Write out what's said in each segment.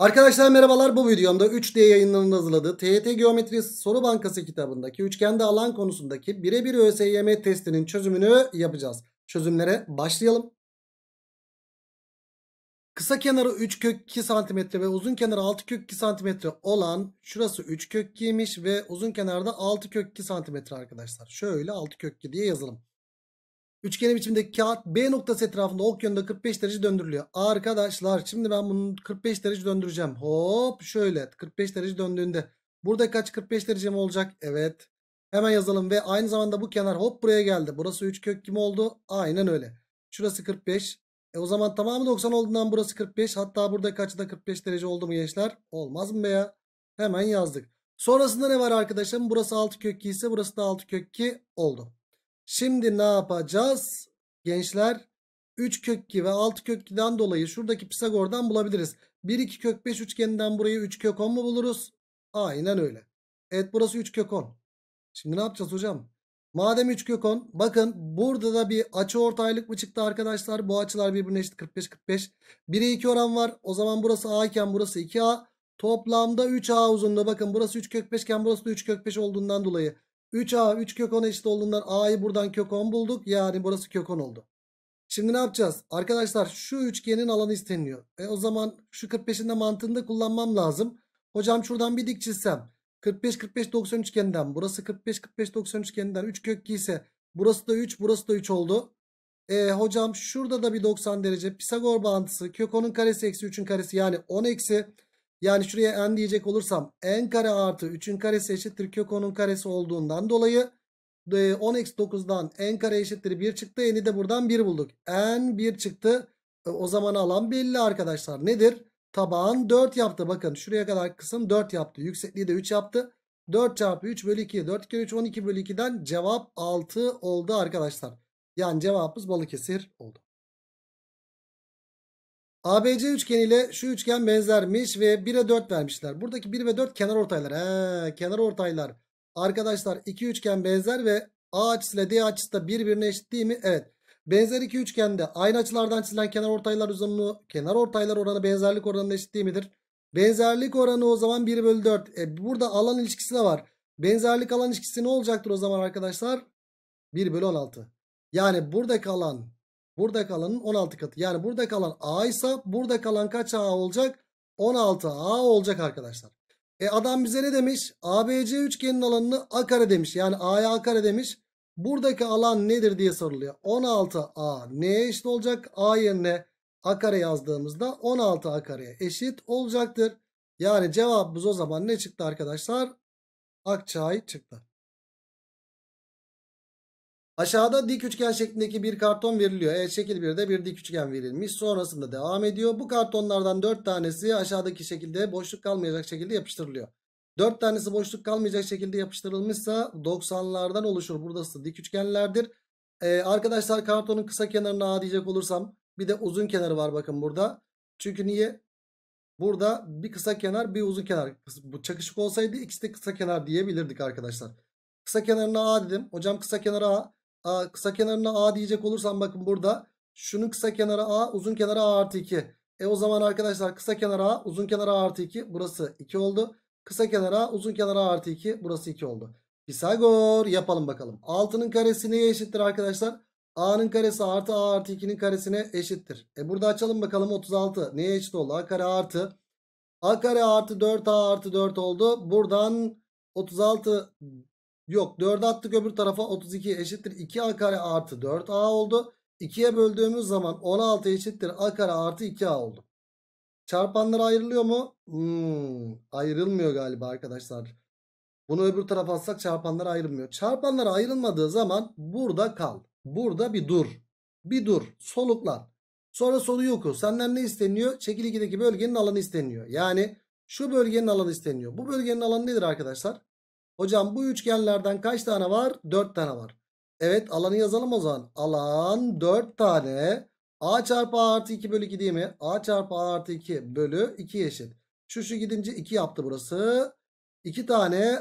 Arkadaşlar merhabalar bu videomda 3D yayınlarının hazırladığı TET Geometri Soru Bankası kitabındaki üçgende alan konusundaki birebir ÖSYM testinin çözümünü yapacağız. Çözümlere başlayalım. Kısa kenarı 3 kök 2 cm ve uzun kenarı 6 kök 2 cm olan şurası 3 kök 2'ymiş ve uzun kenarda 6 kök 2 cm arkadaşlar. Şöyle 6 kök 2 diye yazalım. Üçgen biçimdeki kağıt B noktası etrafında ok yönünde 45 derece döndürülüyor. Arkadaşlar şimdi ben bunu 45 derece döndüreceğim. Hop şöyle 45 derece döndüğünde. Burada kaç 45 derece mi olacak? Evet. Hemen yazalım ve aynı zamanda bu kenar hop buraya geldi. Burası 3 kök kim oldu? Aynen öyle. Şurası 45. E o zaman tamamı 90 olduğundan burası 45. Hatta burada kaçta 45 derece oldu mu gençler? Olmaz mı be ya? Hemen yazdık. Sonrasında ne var arkadaşım? Burası 6 kök 2 ise burası da 6 kök 2 oldu. Şimdi ne yapacağız? Gençler 3 kök 2 ve 6 kök 2'den dolayı şuradaki Pisagor'dan bulabiliriz. 1 2 kök 5 üçgeninden burayı 3 kök 10 mu buluruz? Aynen öyle. Evet burası 3 kök 10. Şimdi ne yapacağız hocam? Madem 3 kök 10 bakın burada da bir açı ortaylık mı çıktı arkadaşlar? Bu açılar birbirine eşit 45 45. 1'e 2 oran var. O zaman burası A iken burası 2A. Toplamda 3A uzunluğu bakın burası 3 kök 5 iken burası da 3 kök 5 olduğundan dolayı 3a 3 kök 10 eşit olduğundan a'yı buradan kök 10 bulduk. Yani burası kök 10 oldu. Şimdi ne yapacağız? Arkadaşlar şu üçgenin alanı isteniyor. E o zaman şu 45'in de mantığında kullanmam lazım. Hocam şuradan bir dik çizsem. 45 45 90 üçgeninden burası 45 45 90 üçgeninden 3 kök ise burası da 3 burası da 3 oldu. E, hocam şurada da bir 90 derece Pisagor bağıntısı kök 10'un karesi eksi 3'ün karesi yani 10 eksi yani şuraya n diyecek olursam n kare artı 3'ün karesi eşittir kök 10'un karesi olduğundan dolayı 10 e, eksi 9'dan n kare eşittir 1 çıktı. N'i de buradan 1 bulduk. n 1 çıktı. E, o zaman alan belli arkadaşlar. Nedir? Tabağın 4 yaptı. Bakın şuraya kadar kısım 4 yaptı. Yüksekliği de 3 yaptı. 4 çarpı 3 bölü 2. 4 kere 3 12 bölü 2'den cevap 6 oldu arkadaşlar. Yani cevabımız Balıkesir oldu. ABC üçgeniyle şu üçgen benzermiş ve 1'e 4 vermişler. Buradaki 1 ve 4 kenar ortaylar. He, kenar ortaylar. Arkadaşlar iki üçgen benzer ve A açısı ile D açısı da birbirine eşit değil mi? Evet. Benzer iki üçgende aynı açılardan çizilen kenar ortaylar uzunluğu kenar ortaylar oranı benzerlik oranına eşit değil midir? Benzerlik oranı o zaman 1 bölü 4. E, burada alan ilişkisi de var. Benzerlik alan ilişkisi ne olacaktır o zaman arkadaşlar? 1 bölü 16. Yani buradaki alan Burada kalanın 16 katı. Yani burada kalan A ise burada kalan kaç A olacak? 16 A olacak arkadaşlar. E adam bize ne demiş? ABC üçgenin alanını A kare demiş. Yani A'ya A kare demiş. Buradaki alan nedir diye soruluyor. 16 A neye eşit olacak? A yerine A kare yazdığımızda 16 A kareye eşit olacaktır. Yani cevabımız o zaman ne çıktı arkadaşlar? Akçay çıktı. Aşağıda dik üçgen şeklindeki bir karton veriliyor. Evet şekil 1'de bir dik üçgen verilmiş. Sonrasında devam ediyor. Bu kartonlardan 4 tanesi aşağıdaki şekilde boşluk kalmayacak şekilde yapıştırılıyor. 4 tanesi boşluk kalmayacak şekilde yapıştırılmışsa 90'lardan oluşur. Burası dik üçgenlerdir. Ee, arkadaşlar kartonun kısa kenarına A diyecek olursam bir de uzun kenarı var bakın burada. Çünkü niye? Burada bir kısa kenar bir uzun kenar. Bu çakışık olsaydı ikisi de kısa kenar diyebilirdik arkadaşlar. Kısa kenarına A dedim. Hocam kısa kenara A. A, kısa kenarına A diyecek olursam bakın burada. Şunun kısa kenarı A uzun kenarı A artı 2. E o zaman arkadaşlar kısa kenara A uzun kenara A artı 2 burası 2 oldu. Kısa kenara A uzun kenara A artı 2 burası 2 oldu. Pisagor yapalım bakalım. 6'nın karesi neye eşittir arkadaşlar? A'nın karesi artı A artı 2'nin karesine eşittir. E burada açalım bakalım 36 neye eşit oldu? A kare artı. A kare artı 4A artı 4 oldu. Buradan 36 Yok 4 attık öbür tarafa 32 eşittir 2a kare artı 4a oldu. 2'ye böldüğümüz zaman 16 eşittir a kare artı 2a oldu. Çarpanlar ayrılıyor mu? Hmm, ayrılmıyor galiba arkadaşlar. Bunu öbür tarafa atsak çarpanlar ayrılmıyor. Çarpanlar ayrılmadığı zaman burada kal. Burada bir dur. Bir dur. Soluklan. Sonra soruyu oku. Senden ne isteniyor? Şekil 2'deki bölgenin alanı isteniyor. Yani şu bölgenin alanı isteniyor. Bu bölgenin alanı nedir arkadaşlar? Hocam bu üçgenlerden kaç tane var? 4 tane var. Evet alanı yazalım o zaman. Alan 4 tane. A çarpı A artı 2 bölü 2 değil mi? A çarpı A artı 2 bölü 2 eşit. Şu şu gidince 2 yaptı burası. 2 tane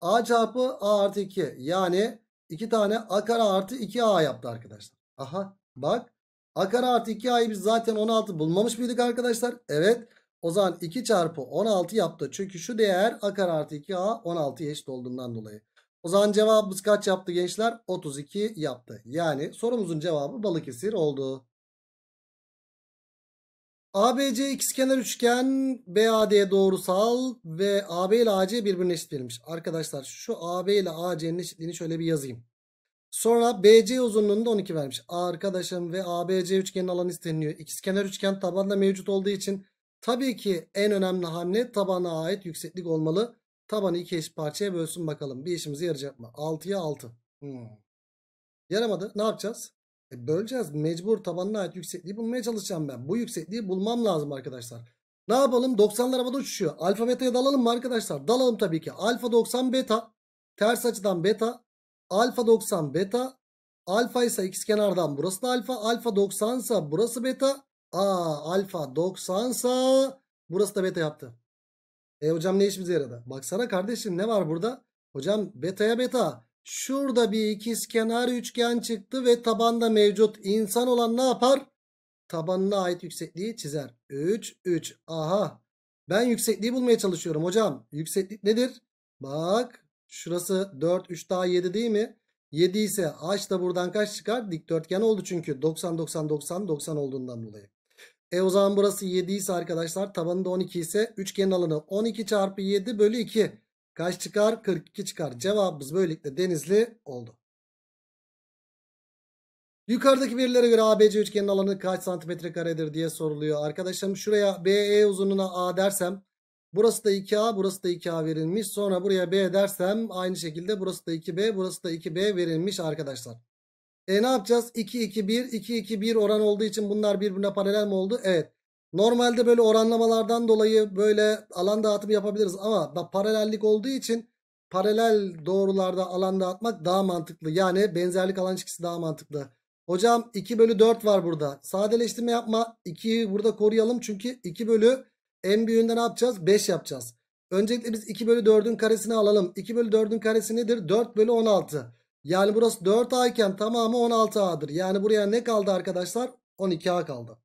A çarpı A artı 2. Yani 2 tane A kare artı 2A yaptı arkadaşlar. Aha bak. A kare artı 2A'yı biz zaten 16 bulmamış mıydık arkadaşlar? Evet. O zaman 2 çarpı 16 yaptı. Çünkü şu değer a kare artı 2a 16'ya eşit olduğundan dolayı. O zaman cevabımız kaç yaptı gençler? 32 yaptı. Yani sorumuzun cevabı Balıkesir oldu. ABC ikizkenar üçgen BAD doğrusal ve AB ile AC birbirine eşit verilmiş. Arkadaşlar şu AB ile AC'nin eşitliğini şöyle bir yazayım. Sonra BC uzunluğunda 12 vermiş. Arkadaşım ve ABC üçgenin alanı isteniyor. İkizkenar üçgen tabanda mevcut olduğu için Tabii ki en önemli hamle tabana ait yükseklik olmalı. Tabanı iki eşit parçaya bölsün bakalım. Bir işimize yarayacak mı? 6'ya 6. Hmm. Yaramadı. Ne yapacağız? E böleceğiz. Mecbur tabanına ait yüksekliği bulmaya çalışacağım ben. Bu yüksekliği bulmam lazım arkadaşlar. Ne yapalım? 90'lar havada uçuşuyor. Alfa beta'ya dalalım mı arkadaşlar? Dalalım tabii ki. Alfa 90 beta. Ters açıdan beta. Alfa 90 beta. Alfa ise x kenardan burası da alfa. Alfa 90 ise burası beta. A alfa 90 sa burası da beta yaptı. E hocam ne işimize yaradı? Baksana kardeşim ne var burada? Hocam betaya beta. Şurada bir ikizkenar üçgen çıktı ve tabanda mevcut insan olan ne yapar? Tabanına ait yüksekliği çizer. 3 3. Aha. Ben yüksekliği bulmaya çalışıyorum hocam. Yükseklik nedir? Bak şurası 4 3 daha 7 değil mi? 7 ise h da buradan kaç çıkar? Dikdörtgen oldu çünkü 90 90 90 90 olduğundan dolayı. E o zaman burası 7 ise arkadaşlar tabanı da 12 ise üçgenin alanı 12 çarpı 7 bölü 2. Kaç çıkar? 42 çıkar. Cevabımız böylelikle denizli oldu. Yukarıdaki verilere göre ABC üçgenin alanı kaç santimetre karedir diye soruluyor. Arkadaşlarım şuraya BE uzunluğuna A dersem burası da 2A burası da 2A verilmiş. Sonra buraya B dersem aynı şekilde burası da 2B burası da 2B verilmiş arkadaşlar. E ne yapacağız? 2 2 1 2 2 1 oran olduğu için bunlar birbirine paralel mi oldu? Evet. Normalde böyle oranlamalardan dolayı böyle alan dağıtımı yapabiliriz ama da paralellik olduğu için paralel doğrularda alan dağıtmak daha mantıklı. Yani benzerlik alan ilişkisi daha mantıklı. Hocam 2 bölü 4 var burada. Sadeleştirme yapma. 2'yi burada koruyalım. Çünkü 2 bölü en büyüğünde ne yapacağız? 5 yapacağız. Öncelikle biz 2 bölü 4'ün karesini alalım. 2 bölü 4'ün karesi nedir? 4 bölü 16. Yani burası 4A iken tamamı 16A'dır. Yani buraya ne kaldı arkadaşlar? 12A kaldı.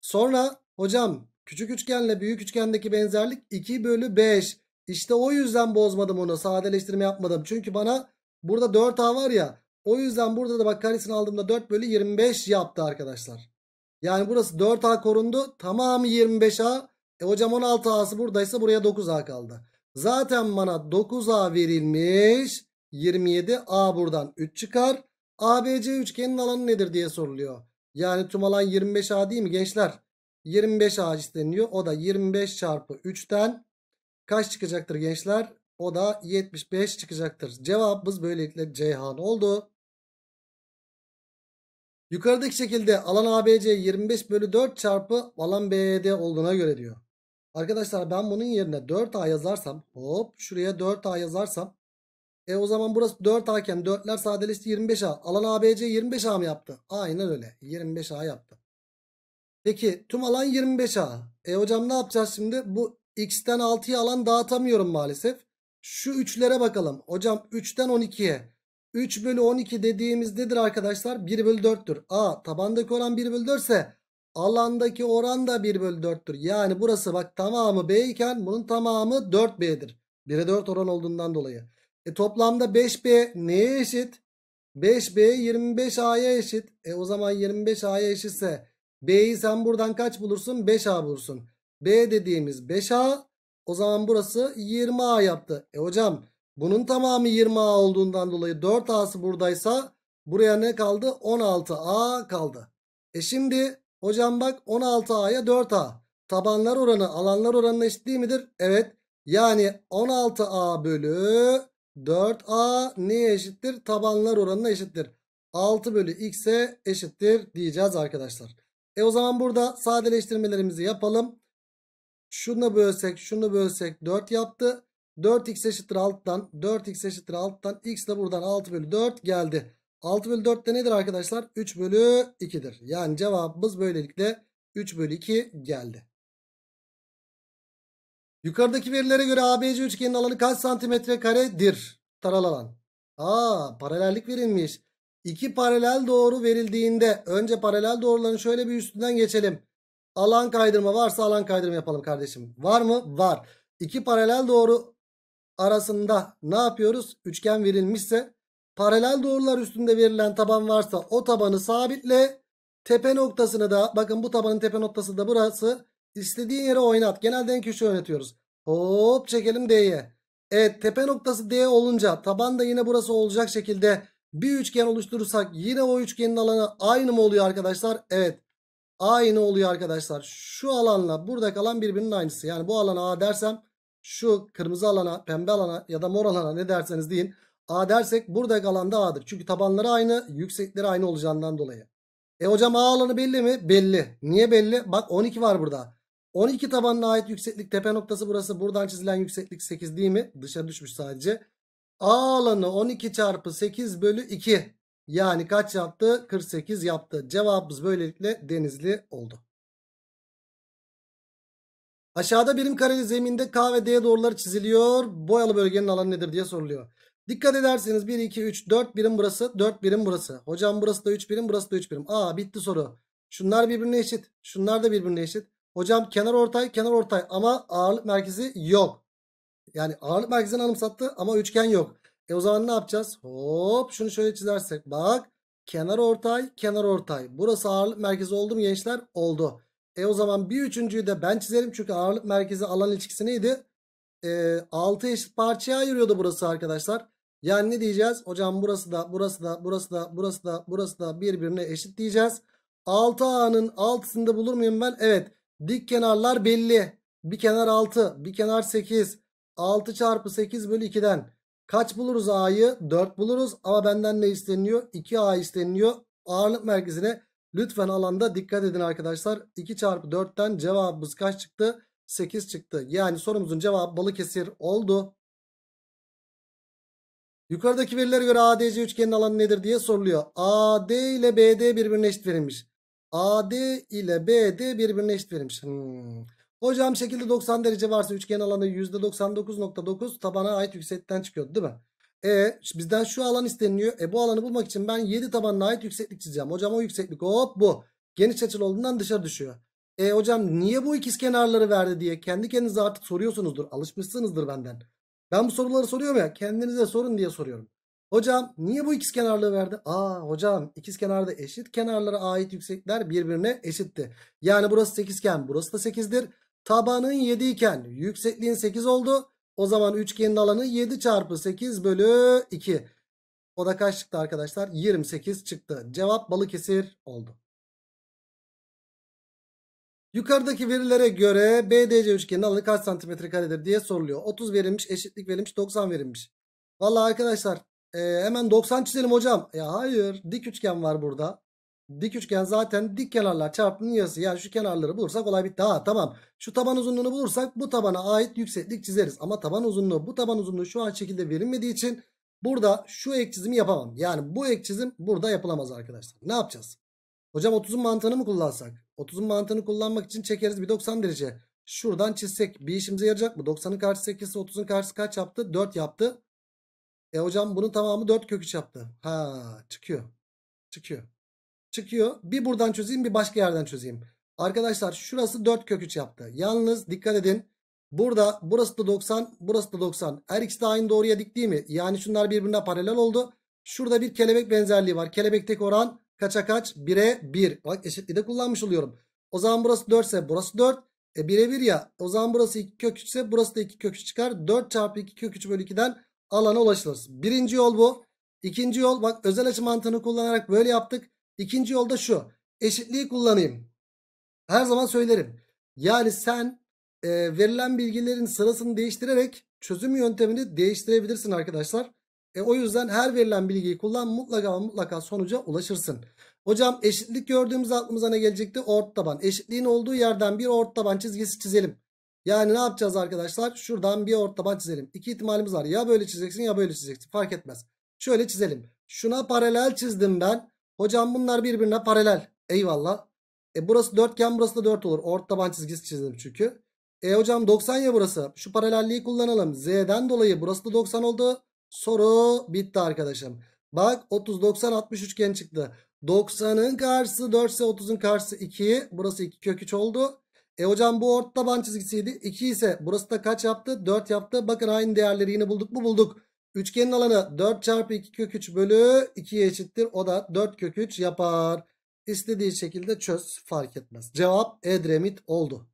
Sonra hocam küçük üçgenle büyük üçgendeki benzerlik 2 bölü 5. İşte o yüzden bozmadım onu. Sadeleştirme yapmadım. Çünkü bana burada 4A var ya. O yüzden burada da bak karesini aldığımda 4 bölü 25 yaptı arkadaşlar. Yani burası 4A korundu. Tamamı 25A. E hocam 16A'sı buradaysa buraya 9A kaldı. Zaten bana 9A verilmiş. 27. A buradan 3 çıkar. ABC üçgenin alanı nedir diye soruluyor. Yani tüm alan 25A değil mi gençler? 25 A isteniyor. O da 25 çarpı 3'ten kaç çıkacaktır gençler? O da 75 çıkacaktır. Cevabımız böylelikle Ceyhan oldu. Yukarıdaki şekilde alan ABC 25 bölü 4 çarpı alan BD olduğuna göre diyor. Arkadaşlar ben bunun yerine 4A yazarsam hop şuraya 4A yazarsam e o zaman burası 4A iken 4'ler sadeleşti 25A. Alan ABC 25A mı yaptı? Aynen öyle. 25A yaptı. Peki tüm alan 25A. E hocam ne yapacağız şimdi? Bu x'ten 6'ya alan dağıtamıyorum maalesef. Şu 3'lere bakalım. Hocam 3'ten 12'ye. 3 bölü 12 dediğimiz nedir arkadaşlar? 1 bölü 4'tür. A tabandaki oran 1 bölü 4 ise alandaki oran da 1 bölü 4'tür. Yani burası bak tamamı B iken bunun tamamı 4B'dir. 1'e 4 oran olduğundan dolayı. E toplamda 5B neye eşit? 5B 25A'ya eşit. E o zaman 25A'ya eşitse B'yi sen buradan kaç bulursun? 5A bulursun. B dediğimiz 5A o zaman burası 20A yaptı. E hocam bunun tamamı 20A olduğundan dolayı 4A'sı buradaysa buraya ne kaldı? 16A kaldı. E şimdi hocam bak 16A'ya 4A. Tabanlar oranı alanlar oranına eşit değil midir? Evet. Yani 16A bölü 4a neye eşittir? Tabanlar oranına eşittir. 6 bölü x'e eşittir diyeceğiz arkadaşlar. E o zaman burada sadeleştirmelerimizi yapalım. Şunu bölsek şunu bölsek 4 yaptı. 4x eşittir alttan 4x eşittir alttan x de buradan 6 bölü 4 geldi. 6 bölü 4 de nedir arkadaşlar? 3 bölü 2'dir. Yani cevabımız böylelikle 3 bölü 2 geldi. Yukarıdaki verilere göre ABC üçgenin alanı kaç santimetre karedir? Taral alan. Aa paralellik verilmiş. İki paralel doğru verildiğinde önce paralel doğruların şöyle bir üstünden geçelim. Alan kaydırma varsa alan kaydırma yapalım kardeşim. Var mı? Var. İki paralel doğru arasında ne yapıyoruz? Üçgen verilmişse paralel doğrular üstünde verilen taban varsa o tabanı sabitle. Tepe noktasını da bakın bu tabanın tepe noktası da burası. İstediğin yere oynat. Genelde en köşe oynatıyoruz. Hop çekelim D'ye. Evet tepe noktası D olunca taban da yine burası olacak şekilde bir üçgen oluşturursak yine o üçgenin alanı aynı mı oluyor arkadaşlar? Evet aynı oluyor arkadaşlar. Şu alanla burada kalan birbirinin aynısı. Yani bu alana A dersem şu kırmızı alana, pembe alana ya da mor alana ne derseniz deyin. A dersek burada kalan da A'dır. Çünkü tabanları aynı, yüksekleri aynı olacağından dolayı. E hocam A alanı belli mi? Belli. Niye belli? Bak 12 var burada. 12 tabanına ait yükseklik tepe noktası burası. Buradan çizilen yükseklik 8 değil mi? Dışarı düşmüş sadece. A alanı 12 çarpı 8 bölü 2. Yani kaç yaptı? 48 yaptı. Cevabımız böylelikle denizli oldu. Aşağıda birim kareli zeminde K ve D doğruları çiziliyor. Boyalı bölgenin alanı nedir diye soruluyor. Dikkat ederseniz 1, 2, 3, 4 birim burası, 4 birim burası. Hocam burası da 3 birim, burası da 3 birim. Aa bitti soru. Şunlar birbirine eşit. Şunlar da birbirine eşit. Hocam kenar ortay kenar ortay ama ağırlık merkezi yok. Yani ağırlık merkezini anımsattı ama üçgen yok. E o zaman ne yapacağız? Hop şunu şöyle çizersek bak. Kenar ortay kenar ortay. Burası ağırlık merkezi oldu mu gençler? Oldu. E o zaman bir üçüncüyü de ben çizerim. Çünkü ağırlık merkezi alan ilişkisi neydi? E, 6 eşit parçaya ayırıyordu burası arkadaşlar. Yani ne diyeceğiz? Hocam burası da burası da burası da burası da burası da birbirine eşit diyeceğiz. 6 A'nın altısında bulur muyum ben? Evet. Dik kenarlar belli. Bir kenar 6, bir kenar 8. 6 çarpı 8 bölü 2'den. Kaç buluruz A'yı? 4 buluruz. Ama benden ne isteniyor? 2A isteniyor. Ağırlık merkezine lütfen alanda dikkat edin arkadaşlar. 2 çarpı 4'ten cevabımız kaç çıktı? 8 çıktı. Yani sorumuzun cevabı Balıkesir oldu. Yukarıdaki verilere göre ADC üçgenin alanı nedir diye soruluyor. AD ile BD birbirine eşit verilmiş. AD ile BD birbirine eşit verilmiş. Hmm. Hocam şekilde 90 derece varsa üçgen alanı %99.9 tabana ait yüksekten çıkıyordu değil mi? E bizden şu alan isteniliyor. E bu alanı bulmak için ben 7 tabanına ait yükseklik çizeceğim. Hocam o yükseklik hop bu. Geniş açılı olduğundan dışarı düşüyor. E hocam niye bu ikiz kenarları verdi diye kendi kendinize artık soruyorsunuzdur. Alışmışsınızdır benden. Ben bu soruları soruyorum ya kendinize sorun diye soruyorum. Hocam niye bu ikiz kenarlığı verdi? Aa hocam ikiz kenarda eşit kenarlara ait yüksekler birbirine eşitti. Yani burası 8 iken burası da 8'dir. Tabanın 7 iken yüksekliğin 8 oldu. O zaman üçgenin alanı 7 çarpı 8 bölü 2. O da kaç çıktı arkadaşlar? 28 çıktı. Cevap Balıkesir oldu. Yukarıdaki verilere göre BDC üçgenin alanı kaç santimetre karedir diye soruluyor. 30 verilmiş, eşitlik verilmiş, 90 verilmiş. Valla arkadaşlar e, hemen 90 çizelim hocam. Ya hayır dik üçgen var burada. Dik üçgen zaten dik kenarlar çarpımının yarısı. Yani şu kenarları bulursak olay bitti. Ha tamam. Şu taban uzunluğunu bulursak bu tabana ait yükseklik çizeriz. Ama taban uzunluğu bu taban uzunluğu şu an şekilde verilmediği için burada şu ek çizimi yapamam. Yani bu ek çizim burada yapılamaz arkadaşlar. Ne yapacağız? Hocam 30'un mantığını mı kullansak? 30'un mantığını kullanmak için çekeriz bir 90 derece. Şuradan çizsek bir işimize yarayacak mı? 90'ın karşısı 8 30'un karşısı kaç yaptı? 4 yaptı. E hocam bunun tamamı 4 kökü çaptı. Ha çıkıyor. Çıkıyor. Çıkıyor. Bir buradan çözeyim bir başka yerden çözeyim. Arkadaşlar şurası 4 kök 3 yaptı. Yalnız dikkat edin. Burada burası da 90 burası da 90. Her ikisi de aynı doğruya dik değil mi? Yani şunlar birbirine paralel oldu. Şurada bir kelebek benzerliği var. Kelebekteki oran kaça kaç? 1'e 1. Bak eşitliği de kullanmış oluyorum. O zaman burası 4 ise burası 4. E 1'e 1 ya. O zaman burası 2 kök 3 ise burası da 2 kök 3 çıkar. 4 çarpı 2 kök 3 bölü 2'den alana ulaşılır. Birinci yol bu. İkinci yol bak özel açı mantığını kullanarak böyle yaptık. İkinci yolda şu. Eşitliği kullanayım. Her zaman söylerim. Yani sen e, verilen bilgilerin sırasını değiştirerek çözüm yöntemini değiştirebilirsin arkadaşlar. E, o yüzden her verilen bilgiyi kullan mutlaka mutlaka sonuca ulaşırsın. Hocam eşitlik gördüğümüz aklımıza ne gelecekti? Ort taban. Eşitliğin olduğu yerden bir ort taban çizgisi çizelim. Yani ne yapacağız arkadaşlar? Şuradan bir ortaban çizelim. İki ihtimalimiz var. Ya böyle çizeceksin ya böyle çizeceksin. Fark etmez. Şöyle çizelim. Şuna paralel çizdim ben. Hocam bunlar birbirine paralel. Eyvallah. E burası dörtgen burası da dört olur. Orta taban çizgisi çizdim çünkü. E hocam 90 ya burası. Şu paralelliği kullanalım. Z'den dolayı burası da 90 oldu. Soru bitti arkadaşım. Bak 30 90 60 üçgen çıktı. 90'ın karşısı 4 ise 30'un karşısı 2. Burası 2 kök 3 oldu. E hocam bu orta taban çizgisiydi. 2 ise burası da kaç yaptı? 4 yaptı. Bakın aynı değerleri yine bulduk mu? Bulduk. Üçgenin alanı 4 çarpı 2 kök 3 bölü 2'ye eşittir. O da 4 kök 3 yapar. İstediği şekilde çöz fark etmez. Cevap Edremit oldu.